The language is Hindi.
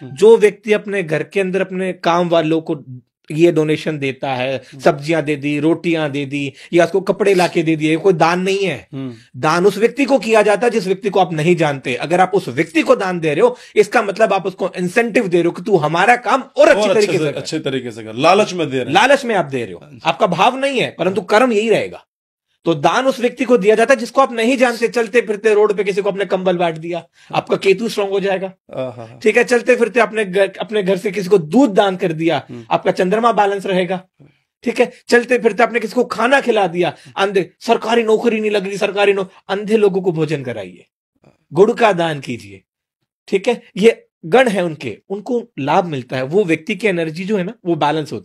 हम्म। जो व्यक्ति अपने घर के अंदर अपने काम वालों को ये डोनेशन देता है हम्म। सब्जियां दे दी रोटियां दे दी या उसको कपड़े लाके दे दिए कोई दान नहीं है हम्म। दान उस व्यक्ति को किया जाता है जिस व्यक्ति को आप नहीं जानते अगर आप उस व्यक्ति को दान दे रहे हो इसका मतलब आप उसको इंसेंटिव दे रहे हो कि तू हमारा काम और अच्छे तरीके से अच्छे तरीके से कर लालच में दे रहे लालच में आप दे रहे हो आपका भाव नहीं है परंतु कर्म यही रहेगा तो दान उस व्यक्ति को दिया जाता है जिसको आप नहीं जानते चलते फिरते रोड पे किसी को अपने कंबल बांट दिया आपका केतु स्ट्रांग हो जाएगा ठीक है चलते फिरते अपने घर अपने घर से किसी को दूध दान कर दिया हम्म। आपका चंद्रमा बैलेंस रहेगा ठीक है चलते फिरते आपने किसी को खाना खिला दिया अंधे सरकारी नौकरी नहीं लग रही सरकारी अंधे लोगों को भोजन कराइए गुड़ का दान कीजिए ठीक है ये गण है उनके उनको लाभ मिलता है वो व्यक्ति की एनर्जी जो है ना वो बैलेंस होती है